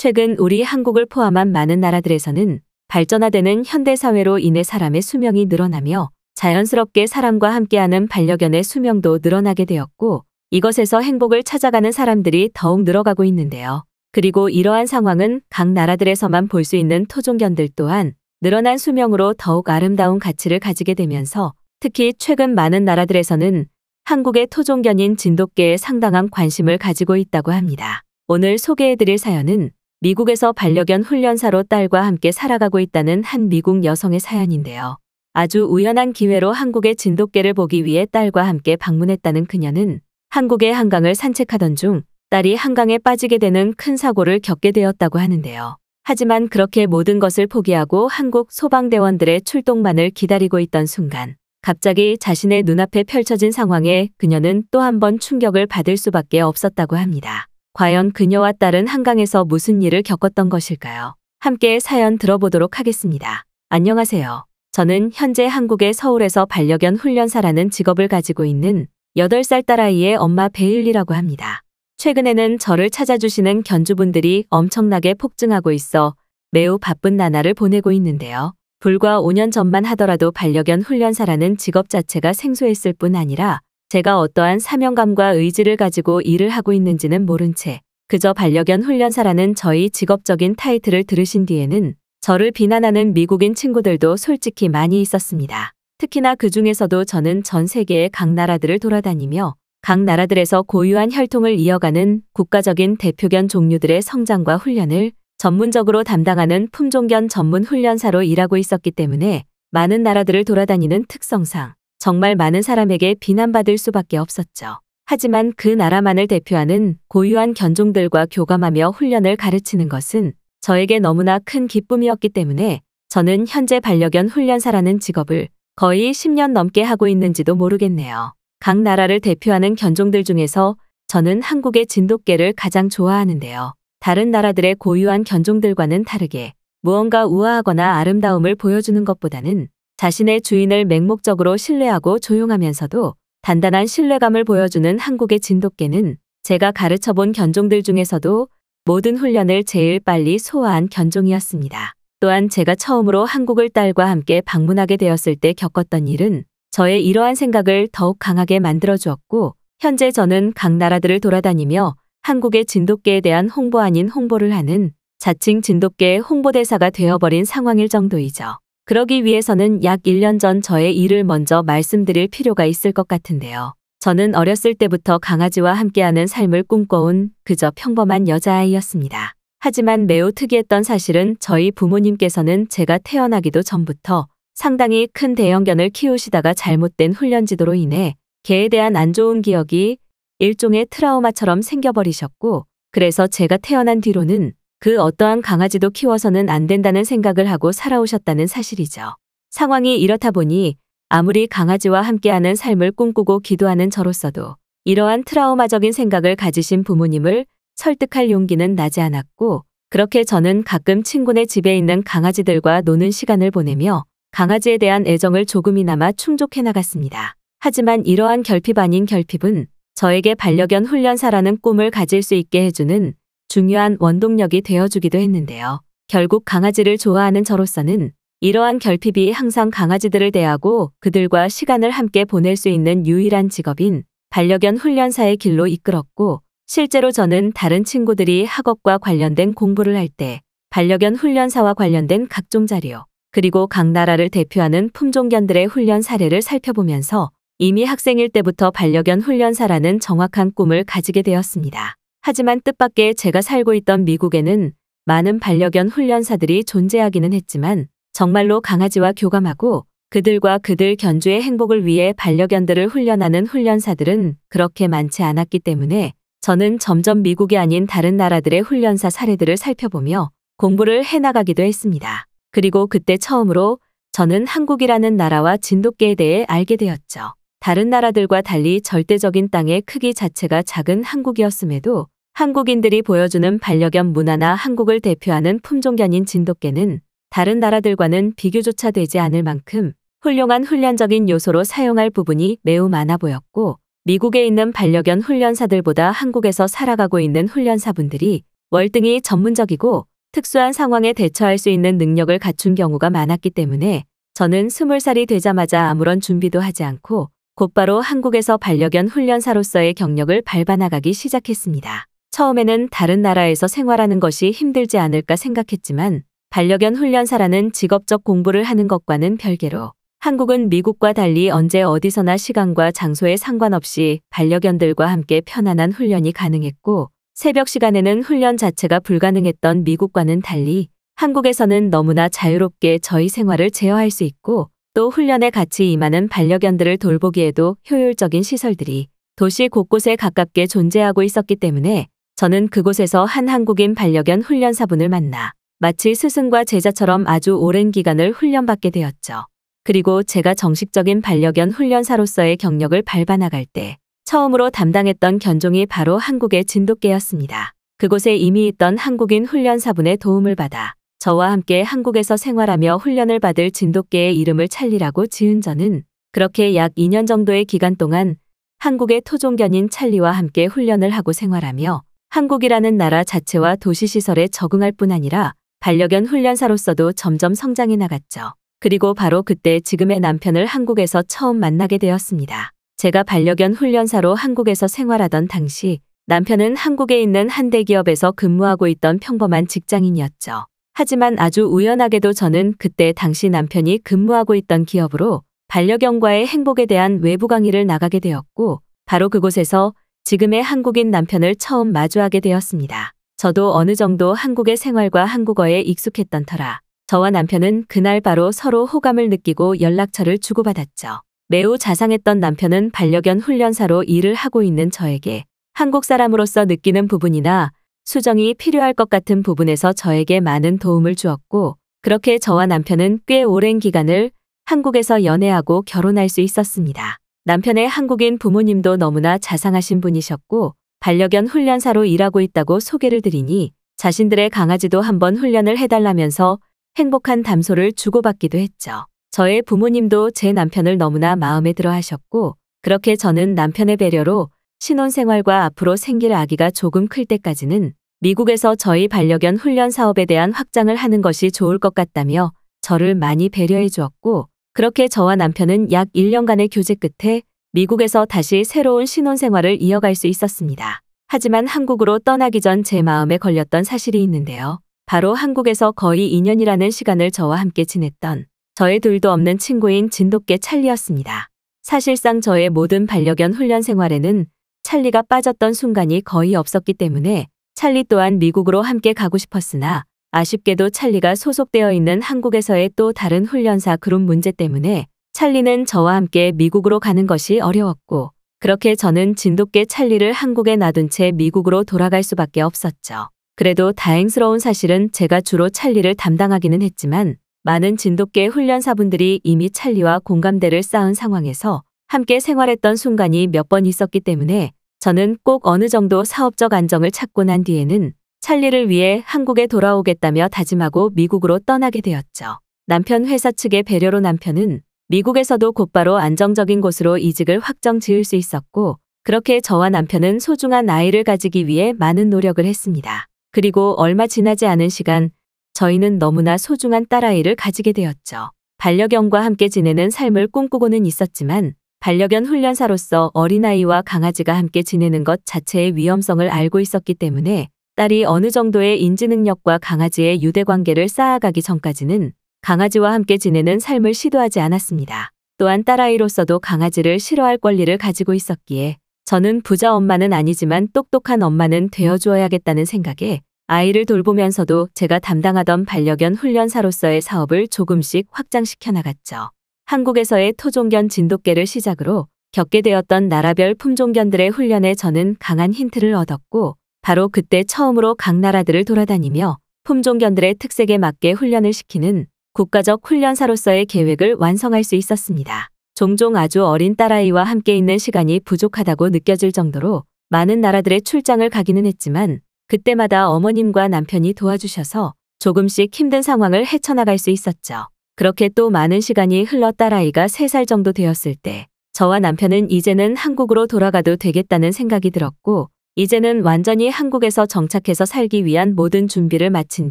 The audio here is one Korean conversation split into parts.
최근 우리 한국을 포함한 많은 나라들에서는 발전화되는 현대사회로 인해 사람의 수명이 늘어나며 자연스럽게 사람과 함께하는 반려견의 수명도 늘어나게 되었고 이것에서 행복을 찾아가는 사람들이 더욱 늘어가고 있는데요. 그리고 이러한 상황은 각 나라들에서만 볼 수 있는 토종견들 또한 늘어난 수명으로 더욱 아름다운 가치를 가지게 되면서 특히 최근 많은 나라들에서는 한국의 토종견인 진돗개에 상당한 관심을 가지고 있다고 합니다. 오늘 소개해드릴 사연은 미국에서 반려견 훈련사로 딸과 함께 살아가고 있다는 한 미국 여성의 사연인데요. 아주 우연한 기회로 한국의 진돗개를 보기 위해 딸과 함께 방문했다는 그녀는 한국의 한강을 산책하던 중 딸이 한강에 빠지게 되는 큰 사고를 겪게 되었다고 하는데요. 하지만 그렇게 모든 것을 포기하고 한국 소방대원들의 출동만을 기다리고 있던 순간 갑자기 자신의 눈앞에 펼쳐진 상황에 그녀는 또 한 번 충격을 받을 수밖에 없었다고 합니다. 과연 그녀와 딸은 한강에서 무슨 일을 겪었던 것일까요? 함께 사연 들어보도록 하겠습니다. 안녕하세요. 저는 현재 한국의 서울에서 반려견 훈련사라는 직업을 가지고 있는 8살 딸아이의 엄마 베일리라고 합니다. 최근에는 저를 찾아주시는 견주분들이 엄청나게 폭증하고 있어 매우 바쁜 나날을 보내고 있는데요. 불과 5년 전만 하더라도 반려견 훈련사라는 직업 자체가 생소했을 뿐 아니라 제가 어떠한 사명감과 의지를 가지고 일을 하고 있는지는 모른 채 그저 반려견 훈련사라는 저희 직업적인 타이틀을 들으신 뒤에는 저를 비난하는 미국인 친구들도 솔직히 많이 있었습니다. 특히나 그 중에서도 저는 전 세계의 각 나라들을 돌아다니며 각 나라들에서 고유한 혈통을 이어가는 국가적인 대표견 종류들의 성장과 훈련을 전문적으로 담당하는 품종견 전문 훈련사로 일하고 있었기 때문에 많은 나라들을 돌아다니는 특성상 정말 많은 사람에게 비난받을 수밖에 없었죠. 하지만 그 나라만을 대표하는 고유한 견종들과 교감하며 훈련을 가르치는 것은 저에게 너무나 큰 기쁨이었기 때문에 저는 현재 반려견 훈련사라는 직업을 거의 10년 넘게 하고 있는지도 모르겠네요. 각 나라를 대표하는 견종들 중에서 저는 한국의 진돗개를 가장 좋아하는데요. 다른 나라들의 고유한 견종들과는 다르게 무언가 우아하거나 아름다움을 보여주는 것보다는 자신의 주인을 맹목적으로 신뢰하고 조용하면서도 단단한 신뢰감을 보여주는 한국의 진돗개는 제가 가르쳐본 견종들 중에서도 모든 훈련을 제일 빨리 소화한 견종이었습니다. 또한 제가 처음으로 한국을 딸과 함께 방문하게 되었을 때 겪었던 일은 저의 이러한 생각을 더욱 강하게 만들어 주었고 현재 저는 각 나라들을 돌아다니며 한국의 진돗개에 대한 홍보 아닌 홍보를 하는 자칭 진돗개 의 홍보대사가 되어버린 상황일 정도이죠. 그러기 위해서는 약 1년 전 저의 일을 먼저 말씀드릴 필요가 있을 것 같은데요. 저는 어렸을 때부터 강아지와 함께하는 삶을 꿈꿔온 그저 평범한 여자아이였습니다. 하지만 매우 특이했던 사실은 저희 부모님께서는 제가 태어나기도 전부터 상당히 큰 대형견을 키우시다가 잘못된 훈련 지도로 인해 개에 대한 안 좋은 기억이 일종의 트라우마처럼 생겨버리셨고 그래서 제가 태어난 뒤로는 그 어떠한 강아지도 키워서는 안 된다는 생각을 하고 살아오셨다는 사실이죠. 상황이 이렇다 보니 아무리 강아지와 함께하는 삶을 꿈꾸고 기도하는 저로서도 이러한 트라우마적인 생각을 가지신 부모님을 설득할 용기는 나지 않았고 그렇게 저는 가끔 친구네 집에 있는 강아지들과 노는 시간을 보내며 강아지에 대한 애정을 조금이나마 충족해 나갔습니다. 하지만 이러한 결핍 아닌 결핍은 저에게 반려견 훈련사라는 꿈을 가질 수 있게 해주는 중요한 원동력이 되어주기도 했는데요. 결국 강아지를 좋아하는 저로서는 이러한 결핍이 항상 강아지들을 대하고 그들과 시간을 함께 보낼 수 있는 유일한 직업인 반려견 훈련사의 길로 이끌었고 실제로 저는 다른 친구들이 학업과 관련된 공부를 할 때 반려견 훈련사와 관련된 각종 자료 그리고 각 나라를 대표하는 품종견들의 훈련 사례를 살펴보면서 이미 학생일 때부터 반려견 훈련사라는 정확한 꿈을 가지게 되었습니다. 하지만 뜻밖의 제가 살고 있던 미국에는 많은 반려견 훈련사들이 존재하기는 했지만 정말로 강아지와 교감하고 그들과 그들 견주의 행복을 위해 반려견들을 훈련하는 훈련사들은 그렇게 많지 않았기 때문에 저는 점점 미국이 아닌 다른 나라들의 훈련사 사례들을 살펴보며 공부를 해나가기도 했습니다. 그리고 그때 처음으로 저는 한국이라는 나라와 진돗개에 대해 알게 되었죠. 다른 나라들과 달리 절대적인 땅의 크기 자체가 작은 한국이었음에도 한국인들이 보여주는 반려견 문화나 한국을 대표하는 품종견인 진돗개는 다른 나라들과는 비교조차 되지 않을 만큼 훌륭한 훈련적인 요소로 사용할 부분이 매우 많아 보였고 미국에 있는 반려견 훈련사들보다 한국에서 살아가고 있는 훈련사분들이 월등히 전문적이고 특수한 상황에 대처할 수 있는 능력을 갖춘 경우가 많았기 때문에 저는 20살이 되자마자 아무런 준비도 하지 않고 곧바로 한국에서 반려견 훈련사로서의 경력을 밟아나가기 시작했습니다. 처음에는 다른 나라에서 생활하는 것이 힘들지 않을까 생각했지만 반려견 훈련사라는 직업적 공부를 하는 것과는 별개로 한국은 미국과 달리 언제 어디서나 시간과 장소에 상관없이 반려견들과 함께 편안한 훈련이 가능했고 새벽 시간에는 훈련 자체가 불가능했던 미국과는 달리 한국에서는 너무나 자유롭게 저희 생활을 제어할 수 있고 또 훈련에 같이 임하는 반려견들을 돌보기에도 효율적인 시설들이 도시 곳곳에 가깝게 존재하고 있었기 때문에 저는 그곳에서 한 한국인 반려견 훈련사분을 만나 마치 스승과 제자처럼 아주 오랜 기간을 훈련받게 되었죠. 그리고 제가 정식적인 반려견 훈련사로서의 경력을 밟아나갈 때 처음으로 담당했던 견종이 바로 한국의 진돗개였습니다. 그곳에 이미 있던 한국인 훈련사분의 도움을 받아 저와 함께 한국에서 생활하며 훈련을 받을 진돗개의 이름을 찰리라고 지은 저는 그렇게 약 2년 정도의 기간 동안 한국의 토종견인 찰리와 함께 훈련을 하고 생활하며 한국이라는 나라 자체와 도시시설에 적응할 뿐 아니라 반려견 훈련사로서도 점점 성장해 나갔죠. 그리고 바로 그때 지금의 남편을 한국에서 처음 만나게 되었습니다. 제가 반려견 훈련사로 한국에서 생활하던 당시 남편은 한국에 있는 한 대기업에서 근무하고 있던 평범한 직장인이었죠. 하지만 아주 우연하게도 저는 그때 당시 남편이 근무하고 있던 기업으로 반려견과의 행복에 대한 외부 강의를 나가게 되었고 바로 그곳에서 지금의 한국인 남편을 처음 마주하게 되었습니다. 저도 어느 정도 한국의 생활과 한국어에 익숙했던 터라 저와 남편은 그날 바로 서로 호감을 느끼고 연락처를 주고받았죠. 매우 자상했던 남편은 반려견 훈련사로 일을 하고 있는 저에게 한국 사람으로서 느끼는 부분이나 수정이 필요할 것 같은 부분에서 저에게 많은 도움을 주었고 그렇게 저와 남편은 꽤 오랜 기간을 한국에서 연애하고 결혼할 수 있었습니다. 남편의 한국인 부모님도 너무나 자상하신 분이셨고 반려견 훈련사로 일하고 있다고 소개를 드리니 자신들의 강아지도 한번 훈련을 해달라면서 행복한 담소를 주고받기도 했죠. 저의 부모님도 제 남편을 너무나 마음에 들어 하셨고 그렇게 저는 남편의 배려로 신혼생활과 앞으로 생길 아기가 조금 클 때까지는 미국에서 저희 반려견 훈련 사업에 대한 확장을 하는 것이 좋을 것 같다며 저를 많이 배려해 주었고 그렇게 저와 남편은 약 1년간의 교제 끝에 미국에서 다시 새로운 신혼생활을 이어갈 수 있었습니다. 하지만 한국으로 떠나기 전 제 마음에 걸렸던 사실이 있는데요. 바로 한국에서 거의 2년이라는 시간을 저와 함께 지냈던 저의 둘도 없는 친구인 진돗개 찰리였습니다. 사실상 저의 모든 반려견 훈련 생활에는 찰리가 빠졌던 순간이 거의 없었기 때문에 찰리 또한 미국으로 함께 가고 싶었으나 아쉽게도 찰리가 소속되어 있는 한국에서의 또 다른 훈련사 그룹 문제 때문에 찰리는 저와 함께 미국으로 가는 것이 어려웠고 그렇게 저는 진돗개 찰리를 한국에 놔둔 채 미국으로 돌아갈 수밖에 없었죠. 그래도 다행스러운 사실은 제가 주로 찰리를 담당하기는 했지만 많은 진돗개 훈련사분들이 이미 찰리와 공감대를 쌓은 상황에서 함께 생활했던 순간이 몇 번 있었기 때문에 저는 꼭 어느 정도 사업적 안정을 찾고 난 뒤에는 찰리를 위해 한국에 돌아오겠다며 다짐하고 미국으로 떠나게 되었죠. 남편 회사 측의 배려로 남편은 미국에서도 곧바로 안정적인 곳으로 이직을 확정 지을 수 있었고 그렇게 저와 남편은 소중한 아이를 가지기 위해 많은 노력을 했습니다. 그리고 얼마 지나지 않은 시간 저희는 너무나 소중한 딸아이를 가지게 되었죠. 반려견과 함께 지내는 삶을 꿈꾸고는 있었지만 반려견 훈련사로서 어린아이와 강아지가 함께 지내는 것 자체의 위험성을 알고 있었기 때문에 딸이 어느 정도의 인지능력과 강아지의 유대관계를 쌓아가기 전까지는 강아지와 함께 지내는 삶을 시도하지 않았습니다. 또한 딸아이로서도 강아지를 싫어할 권리를 가지고 있었기에 저는 부자 엄마는 아니지만 똑똑한 엄마는 되어주어야겠다는 생각에 아이를 돌보면서도 제가 담당하던 반려견 훈련사로서의 사업을 조금씩 확장시켜 나갔죠. 한국에서의 토종견 진돗개를 시작으로 겪게 되었던 나라별 품종견들의 훈련에 저는 강한 힌트를 얻었고 바로 그때 처음으로 각 나라들을 돌아다니며 품종견들의 특색에 맞게 훈련을 시키는 국가적 훈련사로서의 계획을 완성할 수 있었습니다. 종종 아주 어린 딸아이와 함께 있는 시간이 부족하다고 느껴질 정도로 많은 나라들의 출장을 가기는 했지만 그때마다 어머님과 남편이 도와주셔서 조금씩 힘든 상황을 헤쳐나갈 수 있었죠. 그렇게 또 많은 시간이 흘러 딸아이가 3살 정도 되었을 때 저와 남편은 이제는 한국으로 돌아가도 되겠다는 생각이 들었고 이제는 완전히 한국에서 정착해서 살기 위한 모든 준비를 마친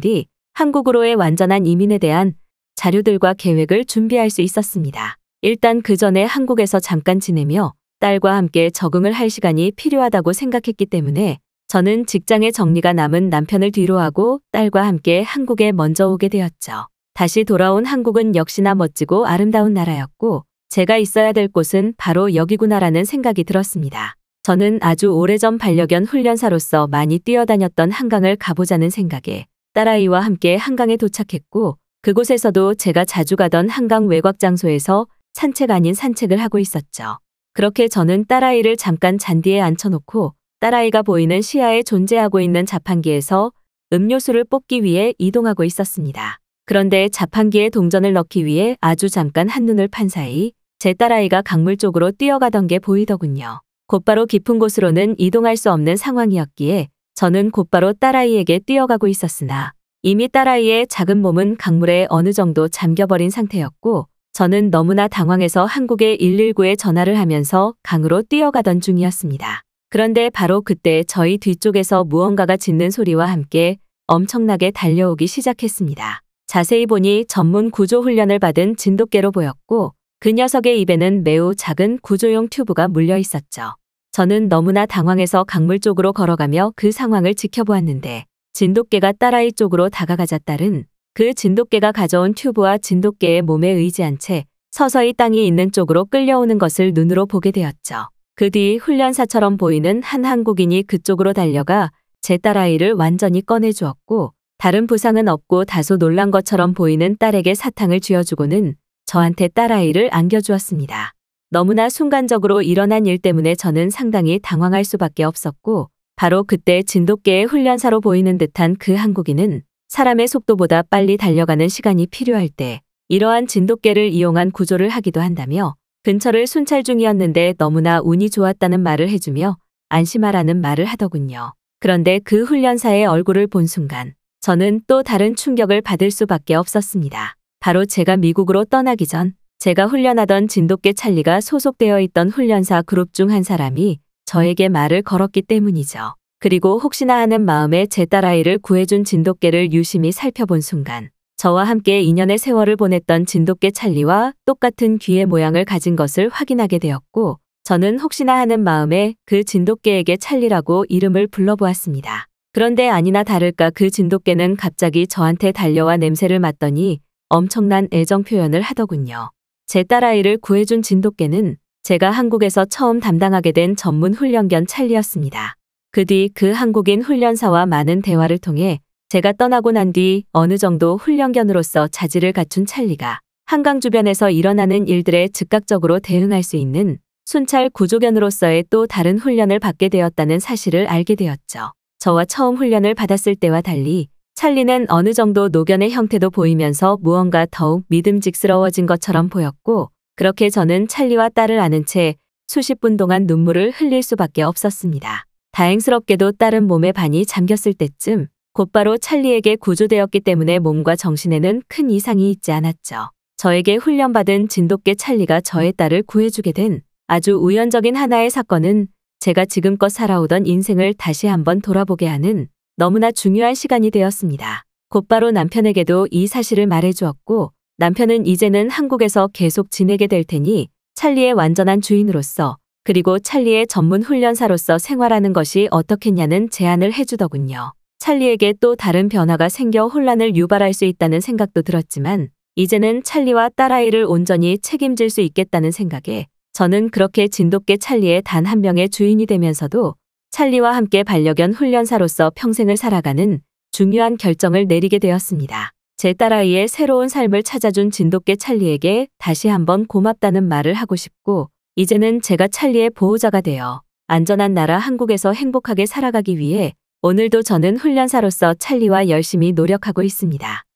뒤 한국으로의 완전한 이민에 대한 자료들과 계획을 준비할 수 있었습니다. 일단 그 전에 한국에서 잠깐 지내며 딸과 함께 적응을 할 시간이 필요하다고 생각했기 때문에 저는 직장의 정리가 남은 남편을 뒤로하고 딸과 함께 한국에 먼저 오게 되었죠. 다시 돌아온 한국은 역시나 멋지고 아름다운 나라였고 제가 있어야 될 곳은 바로 여기구나라는 생각이 들었습니다. 저는 아주 오래전 반려견 훈련사로서 많이 뛰어다녔던 한강을 가보자는 생각에 딸아이와 함께 한강에 도착했고 그곳에서도 제가 자주 가던 한강 외곽 장소에서 산책 아닌 산책을 하고 있었죠. 그렇게 저는 딸아이를 잠깐 잔디에 앉혀놓고 딸아이가 보이는 시야에 존재하고 있는 자판기에서 음료수를 뽑기 위해 이동하고 있었습니다. 그런데 자판기에 동전을 넣기 위해 아주 잠깐 한눈을 판 사이 제 딸아이가 강물 쪽으로 뛰어가던 게 보이더군요. 곧바로 깊은 곳으로는 이동할 수 없는 상황이었기에 저는 곧바로 딸아이에게 뛰어가고 있었으나 이미 딸아이의 작은 몸은 강물에 어느 정도 잠겨버린 상태였고 저는 너무나 당황해서 한국의 119에 전화를 하면서 강으로 뛰어가던 중이었습니다. 그런데 바로 그때 저희 뒤쪽에서 무언가가 짖는 소리와 함께 엄청나게 달려오기 시작했습니다. 자세히 보니 전문 구조 훈련을 받은 진돗개로 보였고 그 녀석의 입에는 매우 작은 구조용 튜브가 물려 있었죠. 저는 너무나 당황해서 강물 쪽으로 걸어가며 그 상황을 지켜보았는데 진돗개가 딸아이 쪽으로 다가가자 딸은 그 진돗개가 가져온 튜브와 진돗개의 몸에 의지한 채 서서히 땅이 있는 쪽으로 끌려오는 것을 눈으로 보게 되었죠. 그 뒤 훈련사처럼 보이는 한 한국인이 그쪽으로 달려가 제 딸아이를 완전히 꺼내주었고 다른 부상은 없고 다소 놀란 것처럼 보이는 딸에게 사탕을 쥐어주고는 저한테 딸아이를 안겨주었습니다. 너무나 순간적으로 일어난 일 때문에 저는 상당히 당황할 수밖에 없었고 바로 그때 진돗개의 훈련사로 보이는 듯한 그 한국인은 사람의 속도보다 빨리 달려가는 시간이 필요할 때 이러한 진돗개를 이용한 구조를 하기도 한다며 근처를 순찰 중이었는데 너무나 운이 좋았다는 말을 해주며 안심하라는 말을 하더군요. 그런데 그 훈련사의 얼굴을 본 순간 저는 또 다른 충격을 받을 수밖에 없었습니다. 바로 제가 미국으로 떠나기 전 제가 훈련하던 진돗개 찰리가 소속되어 있던 훈련사 그룹 중 한 사람이 저에게 말을 걸었기 때문이죠. 그리고 혹시나 하는 마음에 제 딸아이를 구해준 진돗개를 유심히 살펴본 순간 저와 함께 2년의 세월을 보냈던 진돗개 찰리와 똑같은 귀의 모양을 가진 것을 확인하게 되었고 저는 혹시나 하는 마음에 그 진돗개에게 찰리라고 이름을 불러보았습니다. 그런데 아니나 다를까 그 진돗개는 갑자기 저한테 달려와 냄새를 맡더니 엄청난 애정 표현을 하더군요. 제 딸아이를 구해준 진돗개는 제가 한국에서 처음 담당하게 된 전문 훈련견 찰리였습니다. 그뒤그 그 한국인 훈련사와 많은 대화를 통해 제가 떠나고 난 뒤 어느 정도 훈련견으로서 자질을 갖춘 찰리가 한강 주변에서 일어나는 일들에 즉각적으로 대응할 수 있는 순찰 구조견으로서의 또 다른 훈련을 받게 되었다는 사실을 알게 되었죠. 저와 처음 훈련을 받았을 때와 달리 찰리는 어느 정도 노견의 형태도 보이면서 무언가 더욱 믿음직스러워진 것처럼 보였고 그렇게 저는 찰리와 딸을 아는 채 수십 분 동안 눈물을 흘릴 수밖에 없었습니다. 다행스럽게도 딸은 몸에 반이 잠겼을 때쯤 곧바로 찰리에게 구조되었기 때문에 몸과 정신에는 큰 이상이 있지 않았죠. 저에게 훈련받은 진돗개 찰리가 저의 딸을 구해주게 된 아주 우연적인 하나의 사건은 제가 지금껏 살아오던 인생을 다시 한번 돌아보게 하는 너무나 중요한 시간이 되었습니다. 곧바로 남편에게도 이 사실을 말해주었고 남편은 이제는 한국에서 계속 지내게 될 테니 찰리의 완전한 주인으로서 그리고 찰리의 전문 훈련사로서 생활하는 것이 어떻겠냐는 제안을 해주더군요. 찰리에게 또 다른 변화가 생겨 혼란을 유발할 수 있다는 생각도 들었지만 이제는 찰리와 딸아이를 온전히 책임질 수 있겠다는 생각에 저는 그렇게 진돗개 찰리의 단 한 명의 주인이 되면서도 찰리와 함께 반려견 훈련사로서 평생을 살아가는 중요한 결정을 내리게 되었습니다. 제 딸아이의 새로운 삶을 찾아준 진돗개 찰리에게 다시 한번 고맙다는 말을 하고 싶고 이제는 제가 찰리의 보호자가 되어 안전한 나라 한국에서 행복하게 살아가기 위해 오늘도 저는 훈련사로서 찰리와 열심히 노력하고 있습니다.